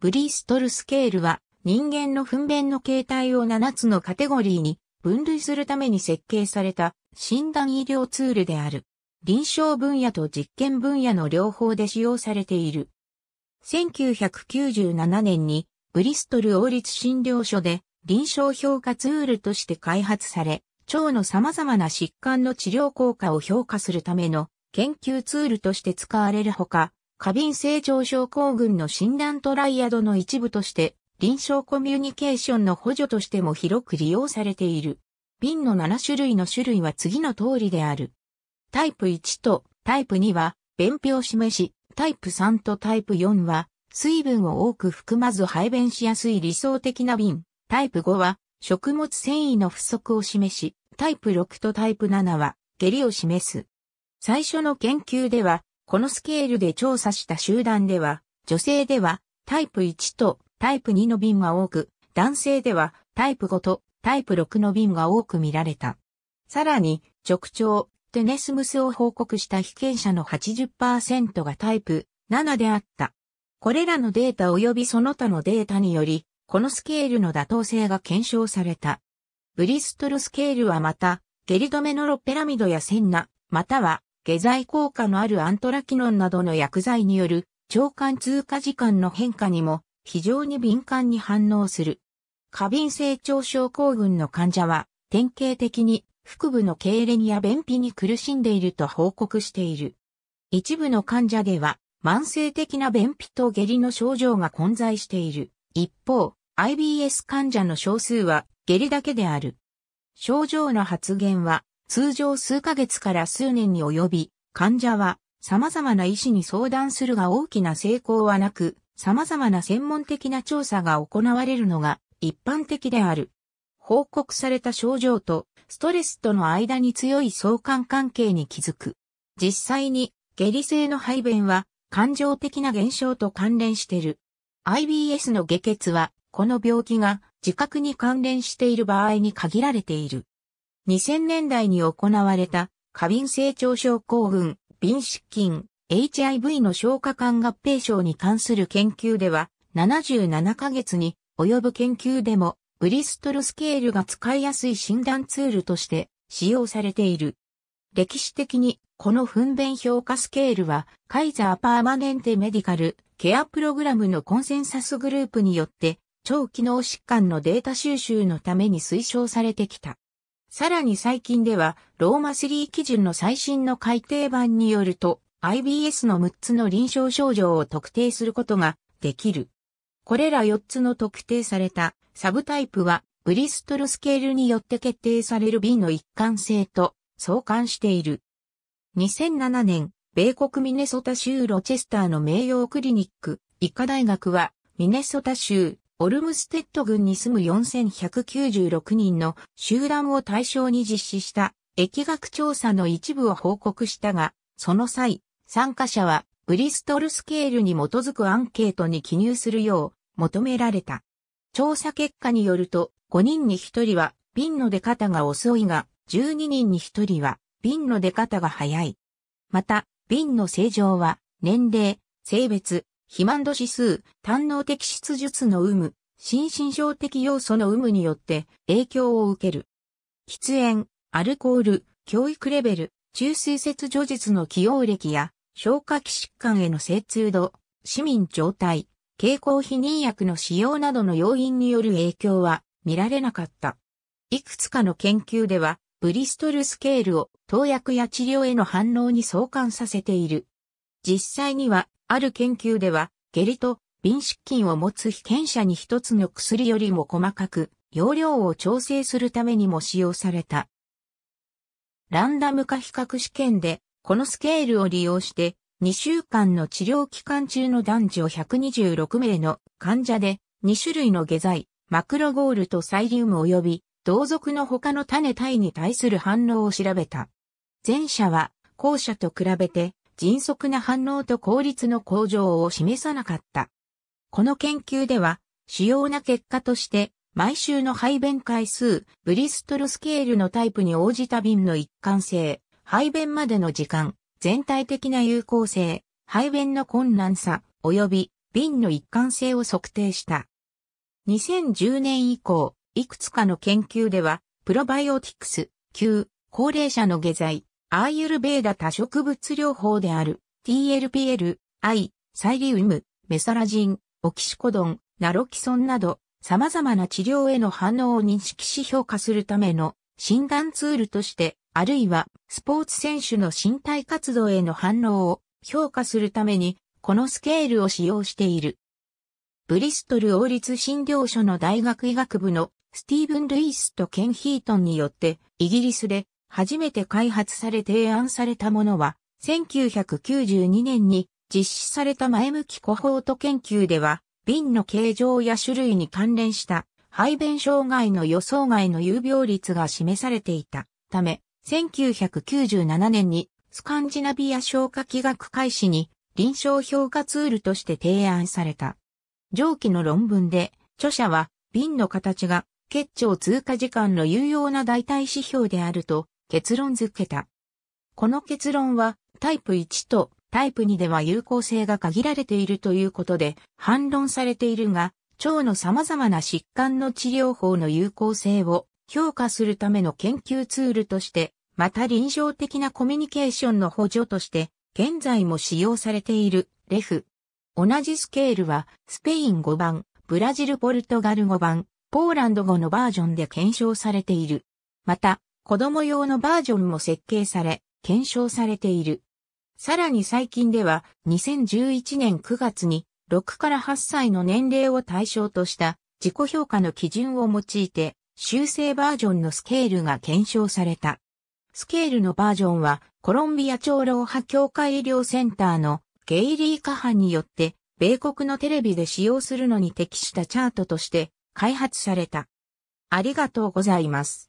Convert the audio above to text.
ブリストルスケールは人間の糞便の形態を7つのカテゴリーに分類するために設計された診断医療ツールである。臨床分野と実験分野の両方で使用されている。1997年にブリストル王立診療所で臨床評価ツールとして開発され、腸の様々な疾患の治療効果を評価するための研究ツールとして使われるほか、過敏性腸症候群の診断トライアドの一部として、臨床コミュニケーションの補助としても広く利用されている。瓶の7種類の種類は次の通りである。タイプ1とタイプ2は、便秘を示し、タイプ3とタイプ4は、水分を多く含まず排便しやすい理想的な瓶。タイプ5は、食物繊維の不足を示し、タイプ6とタイプ7は、下痢を示す。最初の研究では、このスケールで調査した集団では、女性ではタイプ1とタイプ2の便が多く、男性ではタイプ5とタイプ6の便が多く見られた。さらに、直腸、テネスムスを報告した被験者の80%がタイプ7であった。これらのデータ及びその他のデータにより、このスケールの妥当性が検証された。ブリストルスケールはまた、ゲリドメノロペラミドやセンナ、または下剤効果のあるアントラキノンなどの薬剤による腸管通過時間の変化にも非常に敏感に反応する。過敏性腸症候群の患者は典型的に腹部の痙攣や便秘に苦しんでいると報告している。一部の患者では慢性的な便秘と下痢の症状が混在している。一方、IBS 患者の少数は下痢だけである。症状の発現は通常数ヶ月から数年に及び、患者は様々な医師に相談するが大きな成功はなく、様々な専門的な調査が行われるのが一般的である。報告された症状とストレスとの間に強い相関関係に気づく。実際に下痢性の排便は感情的な現象と関連している。IBS の下血はこの病気が自覚に関連している場合に限られている。2000年代に行われた過敏性腸症候群、敏疾菌、HIV の消化管合併症に関する研究では、77ヶ月に及ぶ研究でも、ブリストルスケールが使いやすい診断ツールとして使用されている。歴史的にこの糞便評価スケールは、カイザーパーマネンテメディカルケアプログラムのコンセンサスグループによって、超機能疾患のデータ収集のために推奨されてきた。さらに最近では、ローマ3基準の最新の改訂版によると、IBS の6つの臨床症状を特定することができる。これら4つの特定されたサブタイプは、ブリストルスケールによって決定される B の一貫性と相関している。2007年、米国ミネソタ州ロチェスターの名誉クリニック、医科大学は、ミネソタ州オルムステッド郡に住む4196人の集団を対象に実施した疫学調査の一部を報告したが、その際、参加者はブリストルスケールに基づくアンケートに記入するよう求められた。調査結果によると、5人に1人は瓶の出方が遅いが、12人に1人は瓶の出方が早い。また、瓶の正常は、年齢、性別、肥満度指数、胆能的質術の有無、心身症的要素の有無によって影響を受ける。喫煙、アルコール、教育レベル、中水節除術の起用歴や、消化器疾患への精通度、市民状態、経口避妊薬の使用などの要因による影響は見られなかった。いくつかの研究では、ブリストルスケールを投薬や治療への反応に相関させている実際には、ある研究では、下痢と瓶失禁を持つ被験者に一つの薬よりも細かく、容量を調整するためにも使用された。ランダム化比較試験で、このスケールを利用して、2週間の治療期間中の男女126名の患者で、2種類の下剤、マクロゴールとサイリウム及び、同族の他の種体に対する反応を調べた。前者は、後者と比べて、迅速な反応と効率の向上を示さなかった。この研究では、主要な結果として、毎週の排便回数、ブリストルスケールのタイプに応じた便の一貫性、排便までの時間、全体的な有効性、排便の困難さ、及び便の一貫性を測定した。2010年以降、いくつかの研究では、プロバイオティクス、旧、高齢者の下剤、アーユルベーダ多植物療法である TLPL、I、サイリウム、メサラジン、オキシコドン、ナロキソンなど様々な治療への反応を認識し評価するための診断ツールとして、あるいはスポーツ選手の身体活動への反応を評価するために、このスケールを使用している。ブリストル王立診療所の大学医学部のスティーブン・ルイスとケン・ヒートンによって、イギリスで初めて開発され提案されたものは、1992年に実施された前向きコホート研究では、瓶の形状や種類に関連した排便障害の予想外の有病率が示されていたため、1997年にスカンジナビア消化器学開始に臨床評価ツールとして提案された。上記の論文で、著者は瓶の形が結腸通過時間の有用な代替指標であると結論付けた。この結論はタイプ1とタイプ2では有効性が限られているということで反論されているが、腸の様々な疾患の治療法の有効性を評価するための研究ツールとして、また臨床的なコミュニケーションの補助として、現在も使用されているレフ。同じスケールは、スペイン語版、ブラジル・ポルトガル語版、ポーランド語のバージョンで検証されている。また、子供用のバージョンも設計され、検証されている。さらに最近では2011年9月に6から8歳の年齢を対象とした自己評価の基準を用いて修正バージョンのスケールが検証された。スケールのバージョンはコロンビア長老派協会医療センターのゲイリー・カハによって米国のテレビで使用するのに適したチャートとして開発された。ありがとうございます。